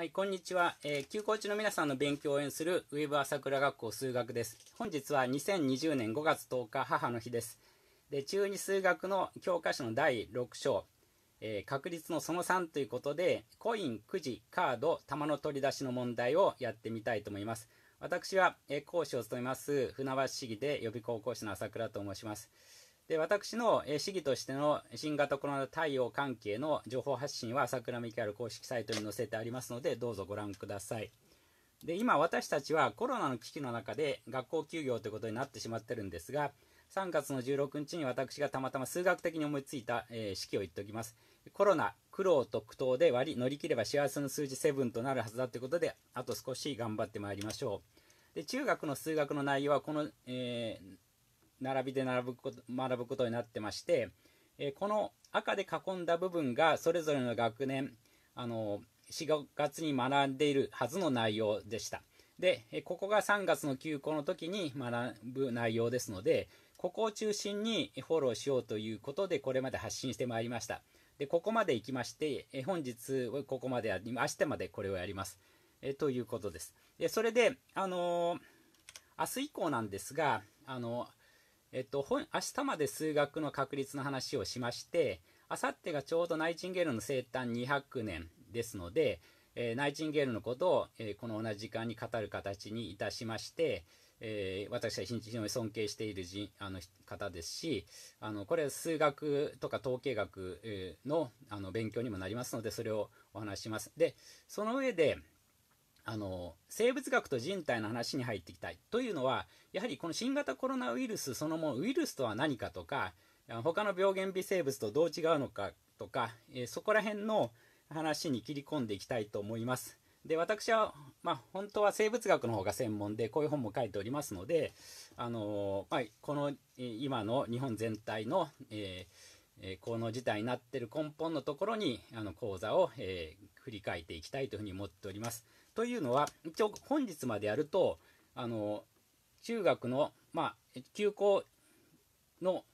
はい、こんにちは、えー、休校中の皆さんの勉強を応援するウェブ朝倉学校数学です。本日は2020年5月10日母の日です。で、中2数学の教科書の第6章、えー、確率のその3ということで、コイン、くじ、カード、玉の取り出しの問題をやってみたいと思います。私は、えー、講師を務めます船橋市議で予備高校師の朝倉と申します。で私の、え市議としての新型コロナ対応関係の情報発信は桜倉未来ある公式サイトに載せてありますのでどうぞご覧くださいで今私たちはコロナの危機の中で学校休業ということになってしまってるんですが3月の16日に私がたまたま数学的に思いついた、えー、式を言っておきますコロナ苦労と苦闘で割り乗り切れば幸せの数字7となるはずだということであと少し頑張ってまいりましょうで中学の数学の内容はこの、えー並びで並ぶこと学ぶことになってまして、えこの赤で囲んだ部分がそれぞれの学年あの4月に学んでいるはずの内容でしたでここが3月の休校の時に学ぶ内容ですのでここを中心にフォローしようということでこれまで発信してまいりましたでここまで行きまして本日ここまでやり明日までこれをやりますえということですでそれであのー、明日以降なんですがあのーえっと、明日まで数学の確率の話をしまして、あさってがちょうどナイチンゲールの生誕200年ですので、えー、ナイチンゲールのことを、えー、この同じ時間に語る形にいたしまして、えー、私は非常に尊敬している人あの方ですしあのこれ数学とか統計学のあの勉強にもなりますのでそれをお話しますでその上であの生物学と人体の話に入っていきたいというのはやはりこの新型コロナウイルスそのものウイルスとは何かとか他の病原微生物とどう違うのかとか、えー、そこら辺の話に切り込んでいきたいと思いますで私は、まあ、本当は生物学の方が専門でこういう本も書いておりますので、あのまあ、この今の日本全体の、えー、この事態になってる根本のところにあの講座を、えー、振り返っていきたいというふうに思っております。というのは、一応本日までやると、あの、中学の、まあ、休校の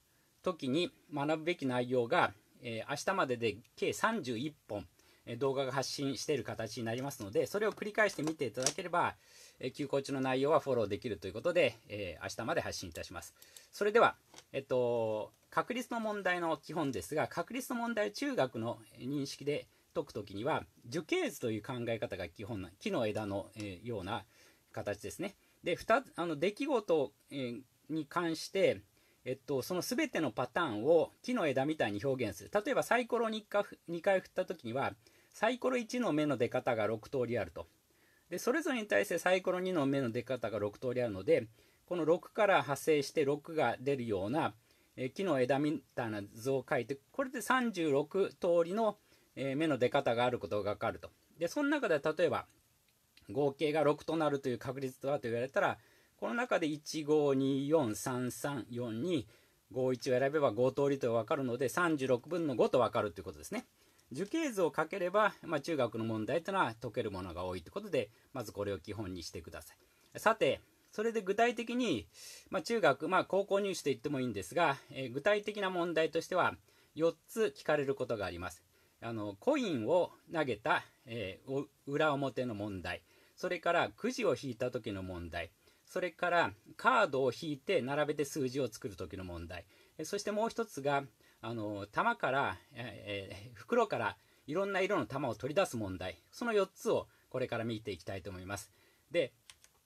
時に学ぶべき内容が、えー、明日までで計31本、えー、動画が発信している形になりますので、それを繰り返して見ていただければ、えー、休校中の内容はフォローできるということで、えー、明日まで発信いたします。それでは、えっと、確率の問題の基本ですが、確率の問題を中学の認識で、解く時には樹形図という考え方が基本な木の枝の、えー、ような形ですね。で2つあの出来事、えー、に関してえっと、その全てのパターンを木の枝みたいに表現する例えばサイコロ 2, 回2回振った時にはサイコロ1の目の出方が6通りあるとでそれぞれに対してサイコロ2の目の出方が6通りあるのでこの6から派生して6が出るようなえ木の枝みたいな図を描いてこれで36通りのえー、目の出方があることが分かると。で、その中で例えば、合計が6となるという確率とはと言われたら、この中で1524334 2 51を選べば5通りと分かるので36分の5と分かるということですね。樹形図をかければ、まあ、中学の問題というのは解けるものが多いということで、まずこれを基本にしてください。さて、それで具体的に、まあ、中学、まあ、高校入試と言ってもいいんですが、えー、具体的な問題としては4つ聞かれることがあります。あのコインを投げた、えー、裏表の問題それからくじを引いた時の問題それからカードを引いて並べて数字を作る時の問題そしてもう一つがあの玉から、えー、袋からいろんな色の玉を取り出す問題その4つをこれから見ていきたいと思いますで、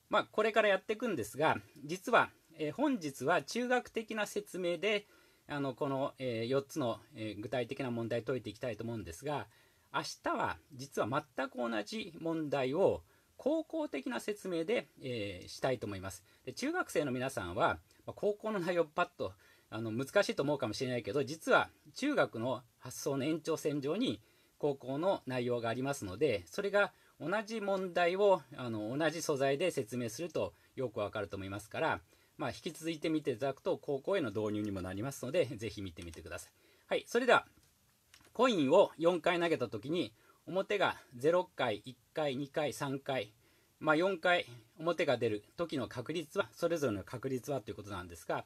まあ、これからやっていくんですが実は、えー、本日は中学的な説明であのこの、え4つの、え具体的な問題解いていきたいと思うんですが明日は実は全く同じ問題を高校的な説明で、えー、したいと思いますで中学生の皆さんは、まあ、高校の内容パッとあの難しいと思うかもしれないけど実は中学の発想の延長線上に高校の内容がありますのでそれが同じ問題をあの同じ素材で説明するとよくわかると思いますからまあ、引き続いて見ていただくと高校への導入にもなりますので、ぜひ見てみてください。はい、それでは、コインを4回投げたときに、表が0回、1回、2回、3回、まあ、4回表が出る時の確率は、それぞれの確率はということなんですが、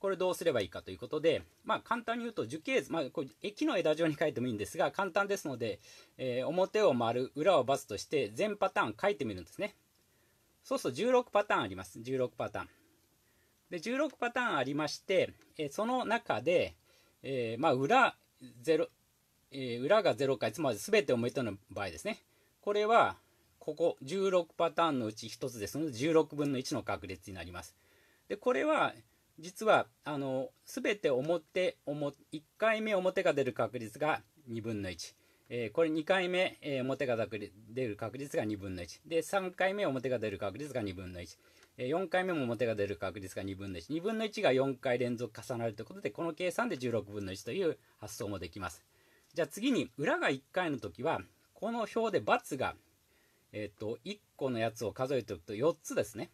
これどうすればいいかということで、まあ、簡単に言うと樹形図、まあ、これ駅の枝状に書いてもいいんですが、簡単ですので、えー、表を丸、裏をバスとして全パターン書いてみるんですね。そうすると16パターンあります。16パターン。で16パターンありまして、えその中で、えー、まあ、裏えー、裏が0回つまり全てをめとの場合ですねこれはここ16パターンのうち1つですので16分の1の確率になりますでこれは実はあの全て表表1回目表が出る確率が2分の1、えー、これ2回目、え表が出る確率が2分の1で3回目表が出る確率が2分の1 4回目も表が出る確率が2分の12分の1が4回連続重なるということでこの計算で16分の1という発想もできますじゃあ次に裏が1回の時はこの表で×が、えと1個のやつを数えておくと4つですね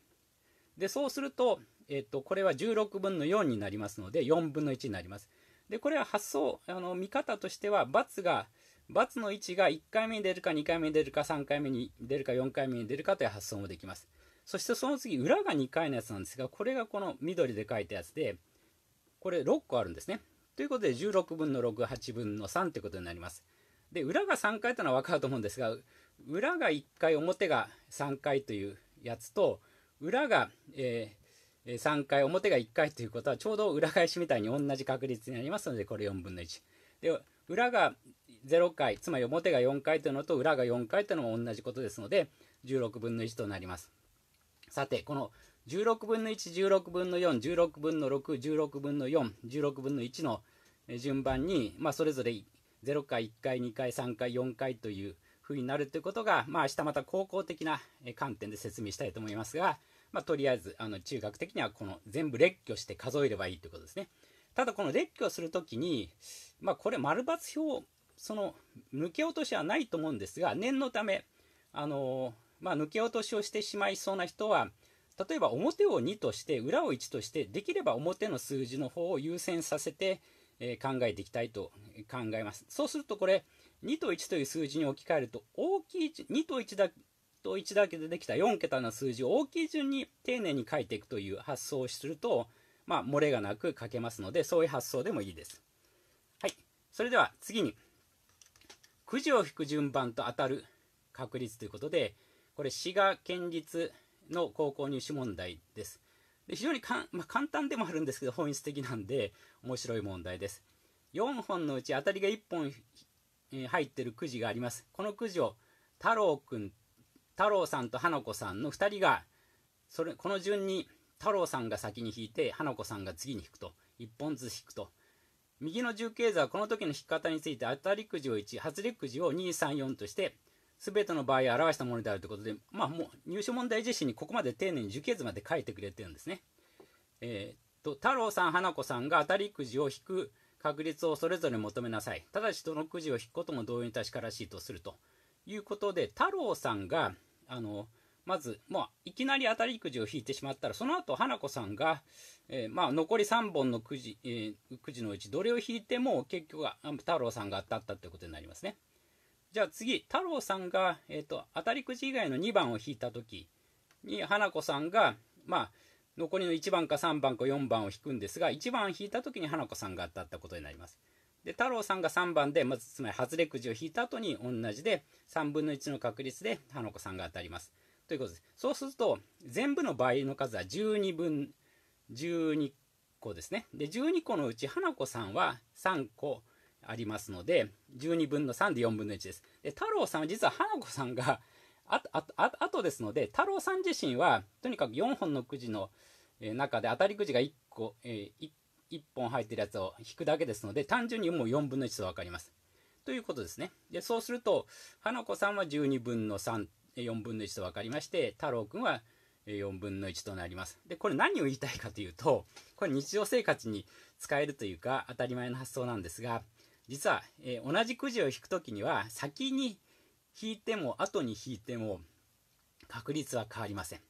でそうすると,、えとこれは16分の4になりますので4分の1になりますでこれは発想あの見方としては×が×の位置が1回目に出るか2回目に出るか3回目に出るか4回目に出るかという発想もできます。そしてその次、裏が2回のやつなんですが、これがこの緑で書いたやつで、これ6個あるんですね。ということで、16分の6、8分の3ということになります。で、裏が3回というのは分かると思うんですが、裏が1回、表が3回というやつと、裏が、えー、3回、表が1回ということは、ちょうど裏返しみたいに同じ確率になりますので、これ4分の1。で、裏が0回、つまり表が4回というのと、裏が4回というのも同じことですので、16分の1となります。さて、この16分の1、16分の4、16分の6、16分の4、16分の1の順番に、まあ、それぞれ0回、1回、2回、3回、4回というふうになるということが、まあ、明日また高校的な観点で説明したいと思いますが、まあ、とりあえずあの中学的にはこの全部列挙して数えればいいということですね。ただこの列挙するときに、まあ、これ丸抜表その抜け落としはないと思うんですが念のためあのまあ、抜け落としをしてしまいそうな人は例えば表を2として裏を1としてできれば表の数字の方を優先させて、え考えていきたいと考えますそうするとこれ2と1という数字に置き換えると大きい2と1だと1だけでできた4桁の数字を大きい順に丁寧に書いていくという発想をすると、まあ、漏れがなく書けますのでそういう発想でもいいです。はい、それでは次にくじを引く順番と当たる確率ということで、これ滋賀県立の高校入試問題です。で非常にかん、まあ、簡単でもあるんですけど本質的なんで面白い問題です。4本のうち当たりが1本、え入ってるくじがあります。このくじを太郎くん、太郎さんと花子さんの2人がそれこの順に太郎さんが先に引いて花子さんが次に引くと1本ずつ引くと右の重慶座はこの時の引き方について当たりくじを1外れくじを234として全ての場合を表したものであるということで、まあ、もう入試問題自身にここまで丁寧に樹形図まで書いてくれてるんですね。えーと、と太郎さん花子さんが当たりくじを引く確率をそれぞれ求めなさいただしどのくじを引くことも同様に確からしいとするということで太郎さんがあのまず、まあ、いきなり当たりくじを引いてしまったらその後花子さんが、えー、まあ、残り3本のくじ,、えー、くじのうちどれを引いても結局は太郎さんが当たったということになりますね。じゃあ次太郎さんが、えーと、当たりくじ以外の2番を引いた時に花子さんがまあ残りの1番か3番か4番を引くんですが1番引いた時に花子さんが当たったことになりますで太郎さんが3番で、まずつまり外れくじを引いた後に同じで3分の1の確率で花子さんが当たりますということですそうすると全部の倍の数は12分12個ですねで12個のうち花子さんは3個ありますので12分の3で4分の1ですで太郎さんは実は花子さんがああああとですので太郎さん自身はとにかく4本のくじの中で当たりくじが1個、えー、1, 1本入ってるやつを引くだけですので単純にもう4分の1と分かりますということですねでそうすると花子さんは12分の34分の1と分かりまして太郎くんは4分の1となりますでこれ何を言いたいかというとこれ日常生活に使えるというか当たり前の発想なんですが実は、えー、同じくじを引く時には先に引いても後に引いても確率は変わりません。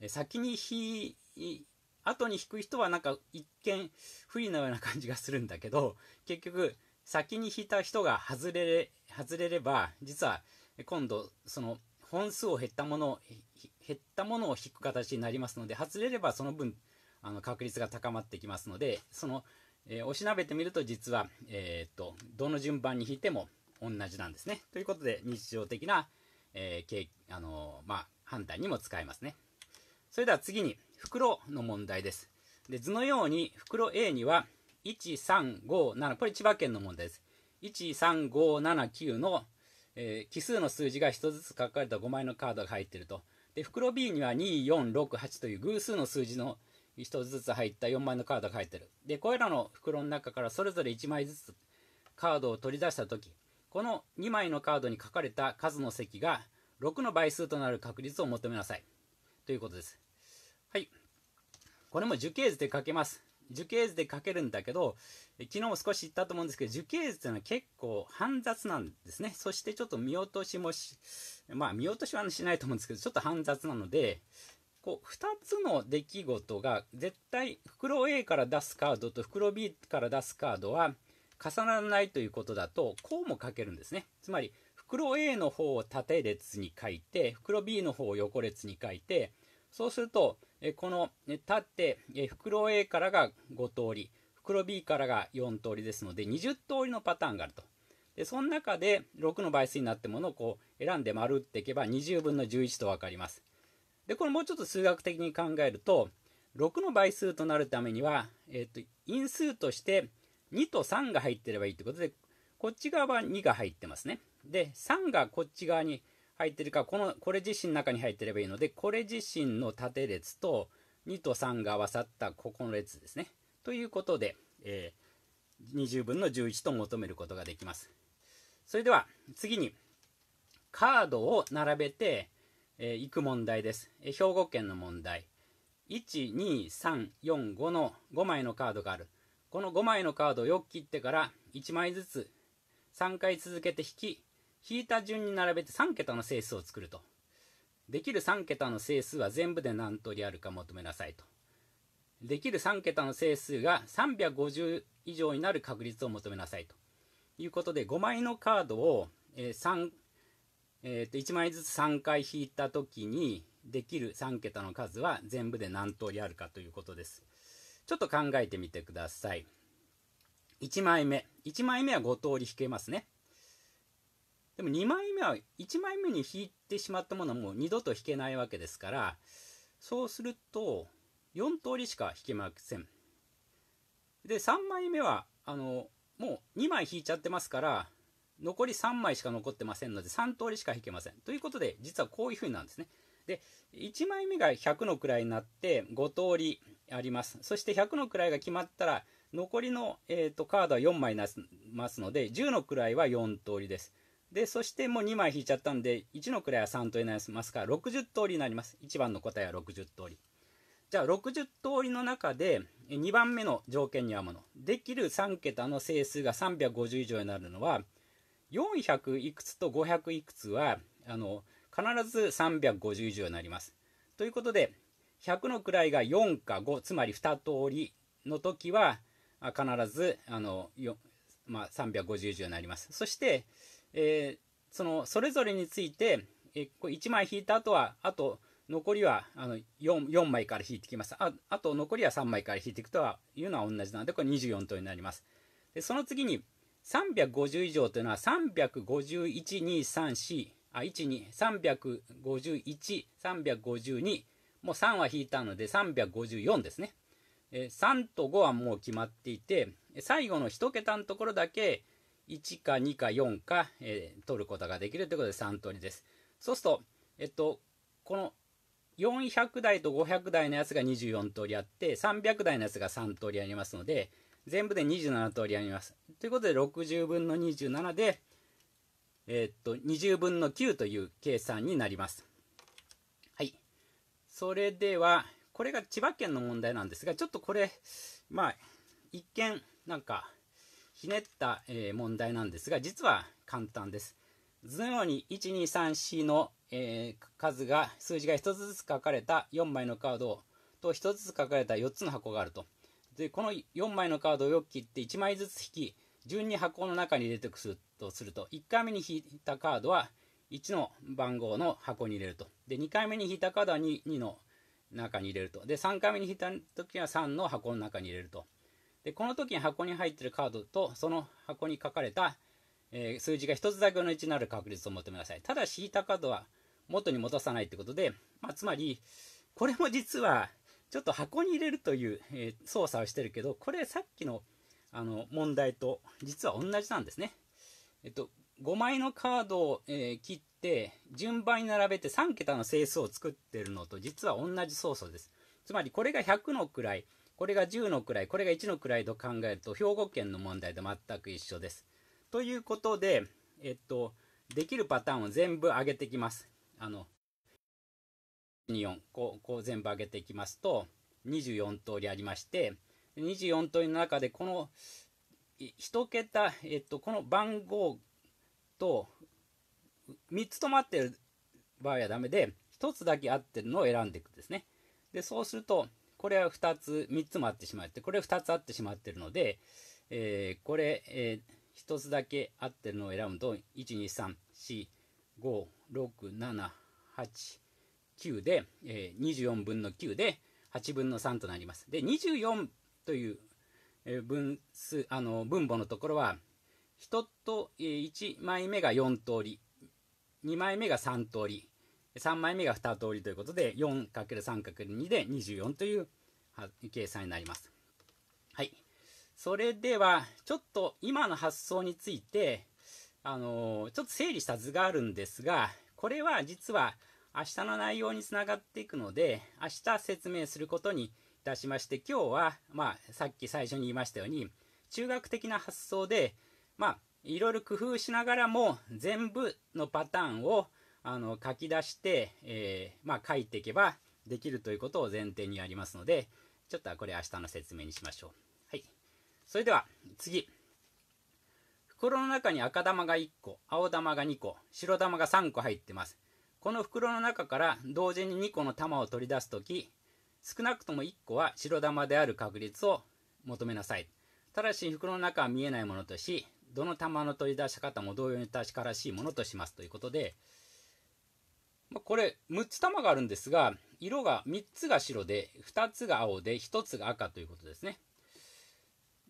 えー、先に引い後に引く人はなんか一見不利なような感じがするんだけど結局先に引いた人が外れれ外れれば実は今度その本数を減ったものを減ったものを引く形になりますので外れればその分あの確率が高まってきますのでそのえー、おしなべてみると実は、えー、っとどの順番に引いても同じなんですね。ということで日常的な、えーあのー、まあ、判断にも使えますね。それでは次に袋の問題です。で図のように袋 A には1357これ千葉県の問題です。13579の、えー、奇数の数字が1つずつ書かれた5枚のカードが入っていると。で袋 B には2468という偶数の数字の1つずつ入った4枚のカードが入ってる。で、これらの袋の中からそれぞれ1枚ずつカードを取り出した時、この2枚のカードに書かれた数の積が6の倍数となる確率を求めなさい。ということです。はい。これも樹形図で書けます。樹形図で書けるんだけど、昨日も少し言ったと思うんですけど、樹形図というのは結構煩雑なんですね。そしてちょっと見落としもし、まあ見落としはしないと思うんですけど、ちょっと煩雑なので、こう2つの出来事が絶対袋 A から出すカードと袋 B から出すカードは重ならないということだとこうも書けるんですねつまり袋 A の方を縦列に書いて袋 B の方を横列に書いてそうするとこの縦袋 A からが5通り袋 B からが4通りですので20通りのパターンがあるとでその中で6の倍数になったものをこう選んで丸っていけば20分の11と分かりますで、これもうちょっと数学的に考えると、6の倍数となるためには、えっ、と、因数として2と3が入ってればいいってことで、こっち側は2が入ってますね。で、3がこっち側に入ってるか、この、これ自身の中に入ってればいいので、これ自身の縦列と2と3が合わさったここの列ですね。ということで、えー、20分の11と求めることができます。それでは、次に、カードを並べて、えー、いく問題です、えー、兵庫県の問題12345の5枚のカードがあるこの5枚のカードをよく切ってから1枚ずつ3回続けて引き引いた順に並べて3桁の整数を作るとできる3桁の整数は全部で何通りあるか求めなさいとできる3桁の整数が350以上になる確率を求めなさいということで5枚のカードを、えー、えー、と1枚ずつ3回引いた時にできる3桁の数は全部で何通りあるかということですちょっと考えてみてください1枚目1枚目は5通り引けますねでも2枚目は1枚目に引いてしまったものはもう二度と引けないわけですからそうすると4通りしか引けませんで3枚目はあのもう2枚引いちゃってますから残り3枚しか残ってませんので3通りしか引けませんということで実はこういうふうなんですねで1枚目が100の位になって5通りありますそして100の位が決まったら残りの、えーとカードは4枚なすますので10の位は4通りですでそしてもう2枚引いちゃったんで1の位は3通りになりますから60通りになります1番の答えは60通りじゃあ60通りの中で2番目の条件に合うものできる3桁の整数が350以上になるのは400いくつと500いくつはあの必ず350以上になります。ということで100の位が4か5つまり2通りの時は必ずあの、まあ、350以上になります。そして、えー、そのそれぞれについて、えこ1枚引いた後はあと残りはあの 4, 4枚から引いてきますああと残りは3枚から引いていくとはいうのは同じなのでこれ24等になりますでその次に350以上というのは35123あ1 2 3 5 1 2 3 5 2もう3は引いたので354ですね、えー、3と5はもう決まっていて最後の1桁のところだけ1か2か4か、えー、取ることができるということで3通りですそうすると、えっと、この400台と500台のやつが24通りあって300台のやつが3通りありますので全部で27通りあります。ということで60分の27で、えー、っと20分の9という計算になります。はい。それでは、これが千葉県の問題なんですが、ちょっとこれ、まあ、一見、なんか、ひねった、えー、問題なんですが、実は簡単です。図のように1234の、えー、数が数字が1つずつ書かれた4枚のカードと1つずつ書かれた4つの箱があると。でこの4枚のカードを切って1枚ずつ引き順に箱の中に入れていくとすると1回目に引いたカードは1の番号の箱に入れるとで2回目に引いたカードは 2, 2の中に入れるとで3回目に引いた時は3の箱の中に入れるとでこの時に箱に入ってるカードとその箱に書かれた、えー、数字が1つだけの1になる確率を求めなさいただ引いたカードは元に戻さないってことで、まあ、つまりこれも実はちょっと箱に入れるという、えー、操作をしてるけど、これさっきのあの問題と実は同じなんですね。えっと、5枚のカードを、えー、切って、順番に並べて3桁の整数を作ってるのと実は同じ操作です。つまりこれが100の位、これが10の位、これが1の位と考えると兵庫県の問題と全く一緒です。ということで、えっと、できるパターンを全部上げてきます。あの、24こうこう全部上げていきますと24通りありまして24通りの中でこの1桁、えっと、この番号と3つ止まってる場合はダメで1つだけ合ってるのを選んでいくんですねでそうするとこれは2つ3つも合ってしまってこれ2つ合ってしまってるので、えー、これ、えー、1つだけ合ってるのを選ぶと1 2 3 4 5 6 7 8 9で、えー、24分の9で8分の3となります。で、24という、え分数、あの、分母のところは、1と、え1枚目が4通り、2枚目が3通り、3枚目が2通りということで、4×3×2 で24という計算になります。はい。それでは、ちょっと今の発想について、あのー、ちょっと整理した図があるんですが、これは実は明日の内容につながっていくので、明日説明することにいたしまして、今日は、まあ、さっき最初に言いましたように、中学的な発想で、まあ、いろいろ工夫しながらも、全部のパターンを、あの、書き出して、えー、まあ、書いていけばできるということを前提にやりますので、ちょっとこれ明日の説明にしましょう。はい。それでは、次。袋の中に赤玉が1個、青玉が2個、白玉が3個入ってます。この袋の中から同時に2個の玉を取り出す時少なくとも1個は白玉である確率を求めなさいただし袋の中は見えないものとしどの玉の取り出し方も同様に確からしいものとしますということで、まこれ6つ玉があるんですが色が3つが白で2つが青で1つが赤ということですね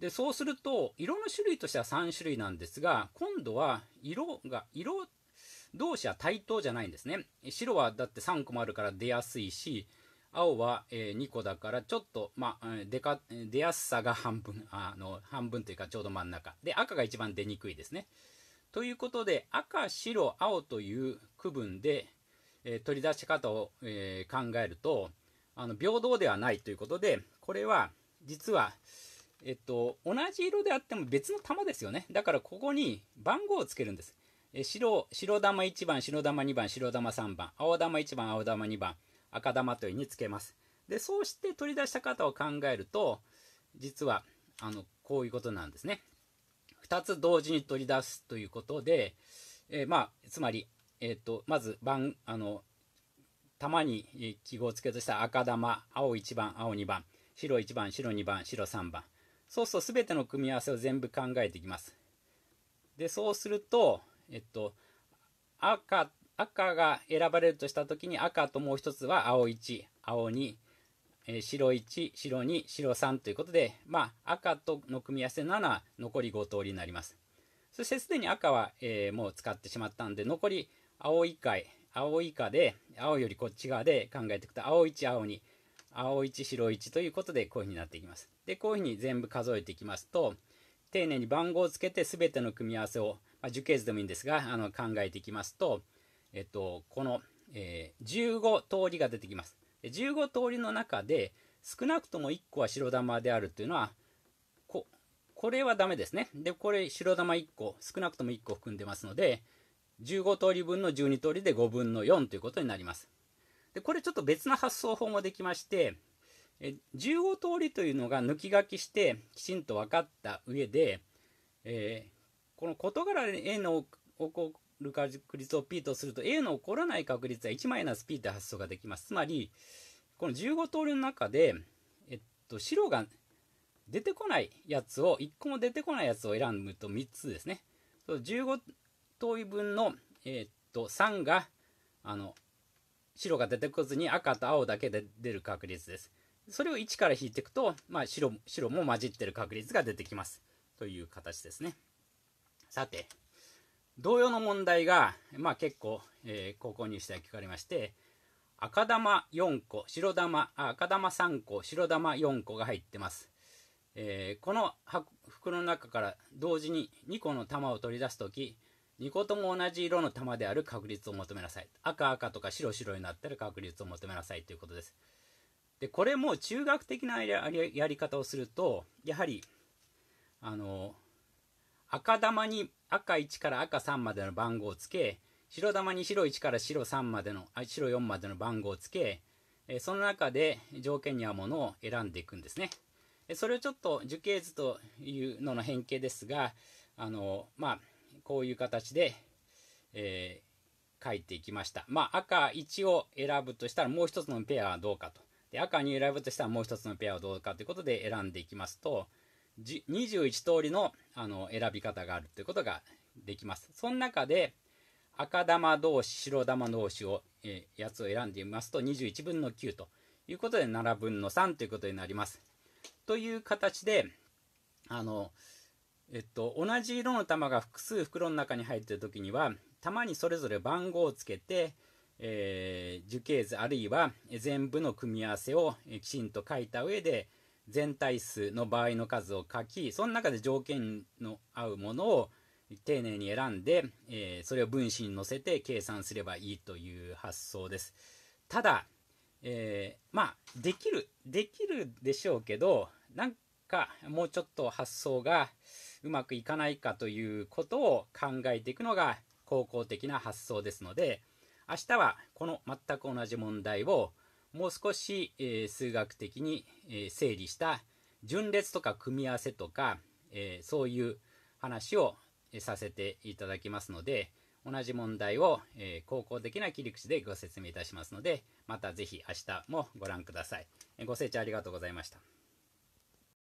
でそうすると色の種類としては3種類なんですが今度は色が色同士は対等じゃないんですね。白はだって3個もあるから出やすいし、青は、え2個だからちょっと、まあ、出か出やすさが半分あの半分というかちょうど真ん中で赤が一番出にくいですねということで赤白青という区分で、えー、取り出し方を、えー、考えるとあの平等ではないということでこれは実は、えっと、同じ色であっても別の玉ですよねだからここに番号をつけるんですえ白、白玉1番、白玉2番、白玉3番、青玉1番、青玉2番、赤玉というにつけます。で、そうして取り出した方を考えると、実は、あの、こういうことなんですね。2つ同時に取り出すということで、えー、まあ、つまり、えっ、ー、と、まず、番、あの、玉に記号を付けとした赤玉、青1番、青2番、白1番、白2番、白3番。そうすると全ての組み合わせを全部考えていきます。で、そうすると、えっと、赤、赤が選ばれるとした時に赤ともう一つは青1、青2、えー、白1、白2、白3ということで、まあ、赤との組み合わせ7残り5通りになります。そしてすでに赤は、えー、もう使ってしまったんで、残り青以下、青以下で、青よりこっち側で考えていくと、青1、青2、青1、白1ということで、こういうふうになっていきます。で、こういうふうに全部数えていきますと、丁寧に番号をつけて全ての組み合わせをまあ、樹形図でもいいんですがあの考えていきますと、えっと、この、えー、15通りが出てきます。15通りの中で少なくとも1個は白玉であるというのはここれはダメですね。でこれ白玉1個少なくとも1個含んでますので15通り分の12通りで5分の4ということになります。でこれちょっと別な発想法もできまして15通りというのが抜き書きしてきちんと分かった上で、えーこの事柄に A の起こる確率を P とすると A の起こらない確率は 1-P って発想ができます。つまり、この15通りの中で、えっと、白が出てこないやつを、1個も出てこないやつを選ぶと3つですね。そ15通り分の、えー、っと、3が、あの、白が出てこずに赤と青だけで出る確率です。それを1から引いていくと、まあ白、白も混じってる確率が出てきます。という形ですね。さて、同様の問題が、まあ、結構、えー、高校入試で聞かれまして、赤玉4個、白玉、赤玉3個、白玉4個が入ってます。えー、この袋の中から同時に2個の玉を取り出す時2個とも同じ色の玉である確率を求めなさい。赤赤とか白白になってる確率を求めなさいということです。で、これも中学的なやり方をすると、やはり、あの、赤玉に赤1から赤3までの番号をつけ、白玉に白1から白3までの、あ白4までの番号をつけ、その中で条件に合うものを選んでいくんですね。それをちょっと樹形図というのの変形ですが、あの、まあ、こういう形で、えー、書いていきました。まあ、赤1を選ぶとしたらもう一つのペアはどうかと。で、赤2選ぶとしたらもう一つのペアはどうかということで選んでいきますと、21通りのあの選び方があるということができます。その中で赤玉同士白玉同士を、えー、やつを選んでみますと21分の9ということで7分の3ということになります。という形であの、えっと、同じ色の玉が複数袋の中に入っている時には玉にそれぞれ番号をつけて、えー、樹形図あるいは全部の組み合わせをきちんと書いた上で、全体数の場合の数を書きその中で条件の合うものを丁寧に選んで、えー、それを分子に載せて計算すればいいという発想です。ただ、えー、まあできるできるでしょうけどなんかもうちょっと発想がうまくいかないかということを考えていくのが高校的な発想ですので明日はこの全く同じ問題をもう少し、えー、数学的に、えー、整理した順列とか組み合わせとか、えー、そういう話をさせていただきますので同じ問題を、えー、高校的な切り口でご説明いたしますのでまた是非明日もご覧ください。ご清聴ありがとうございました。